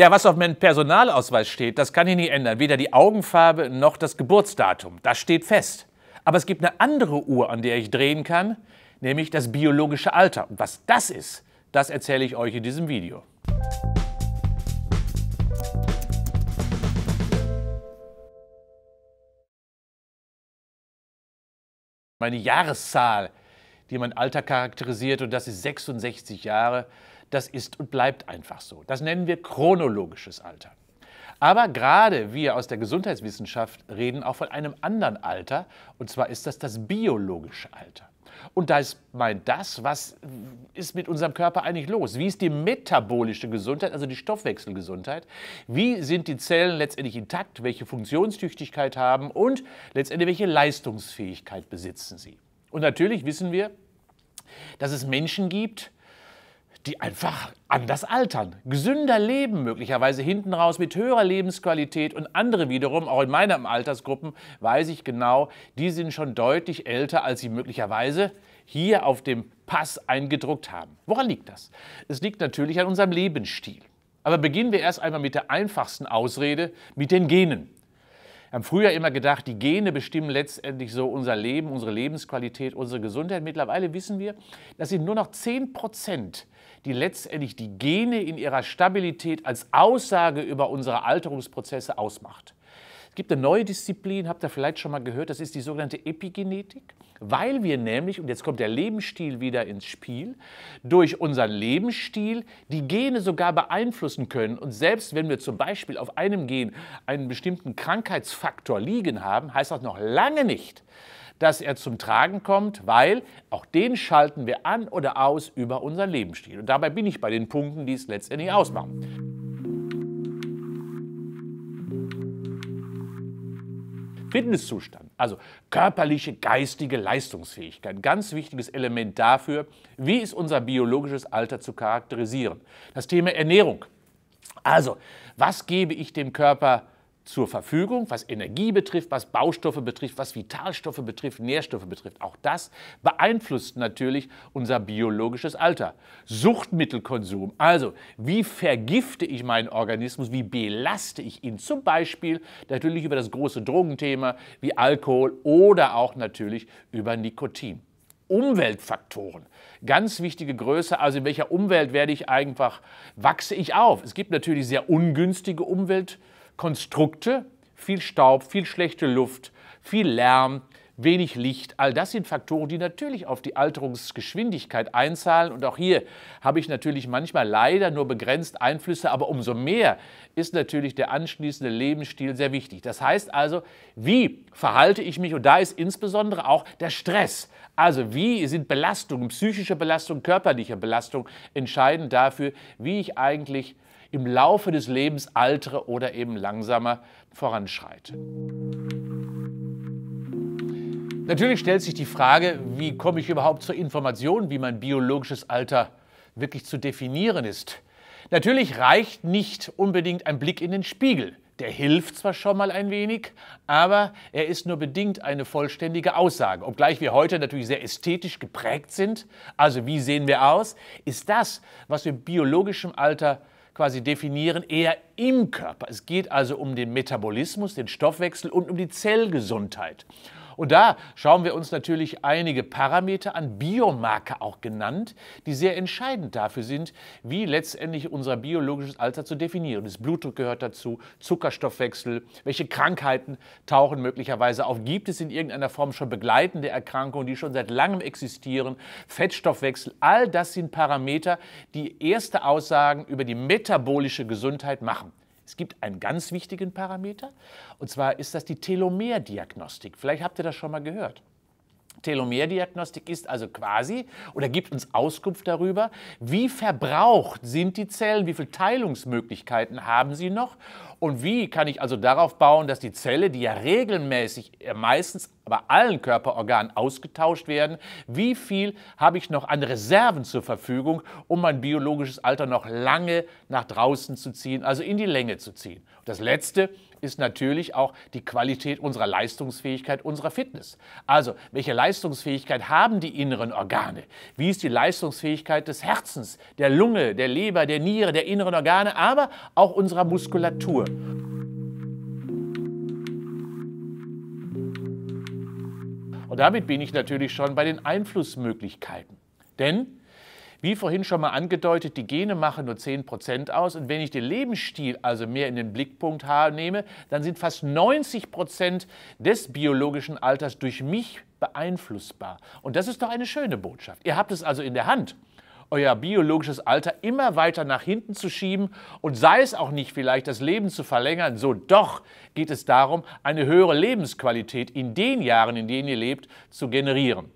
Ja, was auf meinem Personalausweis steht, das kann ich nicht ändern. Weder die Augenfarbe noch das Geburtsdatum. Das steht fest. Aber es gibt eine andere Uhr, an der ich drehen kann, nämlich das biologische Alter. Und was das ist, das erzähle ich euch in diesem Video. Meine Jahreszahl die mein Alter charakterisiert, und das ist 66 Jahre, das ist und bleibt einfach so. Das nennen wir chronologisches Alter. Aber gerade wir aus der Gesundheitswissenschaft reden auch von einem anderen Alter, und zwar ist das das biologische Alter. Und da ist mein das, was ist mit unserem Körper eigentlich los? Wie ist die metabolische Gesundheit, also die Stoffwechselgesundheit? Wie sind die Zellen letztendlich intakt? Welche Funktionstüchtigkeit haben und letztendlich welche Leistungsfähigkeit besitzen sie? Und natürlich wissen wir, dass es Menschen gibt, die einfach anders altern, gesünder leben, möglicherweise hinten raus mit höherer Lebensqualität und andere wiederum, auch in meinen Altersgruppen, weiß ich genau, die sind schon deutlich älter, als sie möglicherweise hier auf dem Pass eingedruckt haben. Woran liegt das? Es liegt natürlich an unserem Lebensstil. Aber beginnen wir erst einmal mit der einfachsten Ausrede, mit den Genen. Wir haben früher immer gedacht, die Gene bestimmen letztendlich so unser Leben, unsere Lebensqualität, unsere Gesundheit. Mittlerweile wissen wir, das sind nur noch 10 Prozent, die letztendlich die Gene in ihrer Stabilität als Aussage über unsere Alterungsprozesse ausmacht. Es gibt eine neue Disziplin, habt ihr vielleicht schon mal gehört, das ist die sogenannte Epigenetik weil wir nämlich, und jetzt kommt der Lebensstil wieder ins Spiel, durch unseren Lebensstil die Gene sogar beeinflussen können. Und selbst wenn wir zum Beispiel auf einem Gen einen bestimmten Krankheitsfaktor liegen haben, heißt das noch lange nicht, dass er zum Tragen kommt, weil auch den schalten wir an oder aus über unseren Lebensstil. Und dabei bin ich bei den Punkten, die es letztendlich ausmachen. Fitnesszustand, also körperliche, geistige Leistungsfähigkeit, ganz wichtiges Element dafür, wie ist unser biologisches Alter zu charakterisieren. Das Thema Ernährung. Also, was gebe ich dem Körper zur Verfügung, was Energie betrifft, was Baustoffe betrifft, was Vitalstoffe betrifft, Nährstoffe betrifft. Auch das beeinflusst natürlich unser biologisches Alter. Suchtmittelkonsum, also wie vergifte ich meinen Organismus, wie belaste ich ihn, zum Beispiel natürlich über das große Drogenthema wie Alkohol oder auch natürlich über Nikotin. Umweltfaktoren. Ganz wichtige Größe, also in welcher Umwelt werde ich einfach, wachse ich auf. Es gibt natürlich sehr ungünstige Umweltfaktoren. Konstrukte, viel Staub, viel schlechte Luft, viel Lärm, wenig Licht. All das sind Faktoren, die natürlich auf die Alterungsgeschwindigkeit einzahlen. Und auch hier habe ich natürlich manchmal leider nur begrenzt Einflüsse, aber umso mehr ist natürlich der anschließende Lebensstil sehr wichtig. Das heißt also, wie verhalte ich mich? Und da ist insbesondere auch der Stress. Also wie sind Belastungen, psychische Belastungen, körperliche Belastungen entscheidend dafür, wie ich eigentlich im Laufe des Lebens altere oder eben langsamer voranschreite. Natürlich stellt sich die Frage, wie komme ich überhaupt zur Information, wie mein biologisches Alter wirklich zu definieren ist. Natürlich reicht nicht unbedingt ein Blick in den Spiegel. Der hilft zwar schon mal ein wenig, aber er ist nur bedingt eine vollständige Aussage. Obgleich wir heute natürlich sehr ästhetisch geprägt sind, also wie sehen wir aus, ist das, was wir biologischem Alter quasi definieren, eher im Körper. Es geht also um den Metabolismus, den Stoffwechsel und um die Zellgesundheit. Und da schauen wir uns natürlich einige Parameter an, Biomarker auch genannt, die sehr entscheidend dafür sind, wie letztendlich unser biologisches Alter zu definieren ist. Blutdruck gehört dazu, Zuckerstoffwechsel, welche Krankheiten tauchen möglicherweise auf, gibt es in irgendeiner Form schon begleitende Erkrankungen, die schon seit langem existieren, Fettstoffwechsel, all das sind Parameter, die erste Aussagen über die metabolische Gesundheit machen. Es gibt einen ganz wichtigen Parameter, und zwar ist das die Telomerdiagnostik. Vielleicht habt ihr das schon mal gehört. Telomerdiagnostik ist also quasi oder gibt uns Auskunft darüber, wie verbraucht sind die Zellen, wie viele Teilungsmöglichkeiten haben sie noch und wie kann ich also darauf bauen, dass die Zelle, die ja regelmäßig äh, meistens bei allen Körperorganen ausgetauscht werden, wie viel habe ich noch an Reserven zur Verfügung, um mein biologisches Alter noch lange nach draußen zu ziehen, also in die Länge zu ziehen. Und das Letzte ist natürlich auch die Qualität unserer Leistungsfähigkeit, unserer Fitness. Also, welche Leistungsfähigkeit haben die inneren Organe? Wie ist die Leistungsfähigkeit des Herzens, der Lunge, der Leber, der Niere, der inneren Organe, aber auch unserer Muskulatur? Und damit bin ich natürlich schon bei den Einflussmöglichkeiten. Denn, wie vorhin schon mal angedeutet, die Gene machen nur 10% aus. Und wenn ich den Lebensstil also mehr in den Blickpunkt nehme, dann sind fast 90% des biologischen Alters durch mich beeinflussbar. Und das ist doch eine schöne Botschaft. Ihr habt es also in der Hand euer biologisches Alter immer weiter nach hinten zu schieben und sei es auch nicht vielleicht das Leben zu verlängern, so doch geht es darum, eine höhere Lebensqualität in den Jahren, in denen ihr lebt, zu generieren.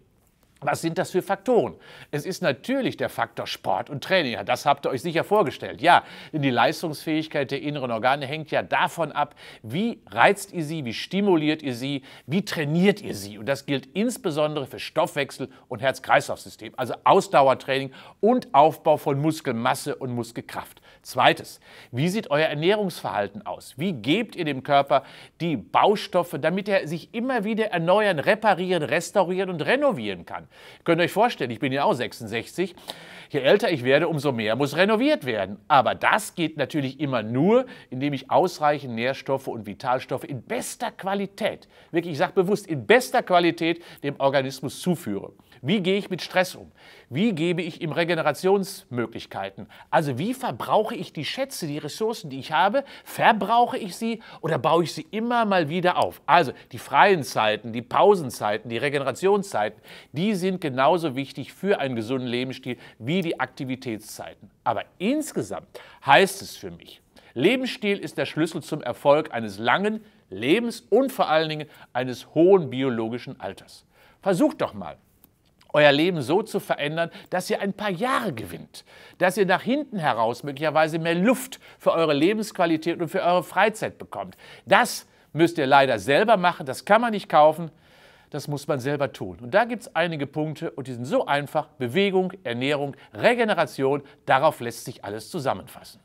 Was sind das für Faktoren? Es ist natürlich der Faktor Sport und Training. Ja, Das habt ihr euch sicher vorgestellt. Ja, denn die Leistungsfähigkeit der inneren Organe hängt ja davon ab, wie reizt ihr sie, wie stimuliert ihr sie, wie trainiert ihr sie. Und das gilt insbesondere für Stoffwechsel und Herz-Kreislauf-System, also Ausdauertraining und Aufbau von Muskelmasse und Muskelkraft. Zweites, wie sieht euer Ernährungsverhalten aus? Wie gebt ihr dem Körper die Baustoffe, damit er sich immer wieder erneuern, reparieren, restaurieren und renovieren kann? Ihr könnt euch vorstellen, ich bin ja auch 66. Je älter ich werde, umso mehr muss renoviert werden. Aber das geht natürlich immer nur, indem ich ausreichend Nährstoffe und Vitalstoffe in bester Qualität, wirklich, ich sage bewusst, in bester Qualität dem Organismus zuführe. Wie gehe ich mit Stress um? Wie gebe ich ihm Regenerationsmöglichkeiten? Also wie verbrauche ich die Schätze, die Ressourcen, die ich habe? Verbrauche ich sie oder baue ich sie immer mal wieder auf? Also die freien Zeiten, die Pausenzeiten, die Regenerationszeiten, die sind genauso wichtig für einen gesunden Lebensstil wie die Aktivitätszeiten. Aber insgesamt heißt es für mich, Lebensstil ist der Schlüssel zum Erfolg eines langen Lebens und vor allen Dingen eines hohen biologischen Alters. Versucht doch mal, euer Leben so zu verändern, dass ihr ein paar Jahre gewinnt, dass ihr nach hinten heraus möglicherweise mehr Luft für eure Lebensqualität und für eure Freizeit bekommt. Das müsst ihr leider selber machen, das kann man nicht kaufen, das muss man selber tun. Und da gibt es einige Punkte und die sind so einfach, Bewegung, Ernährung, Regeneration, darauf lässt sich alles zusammenfassen.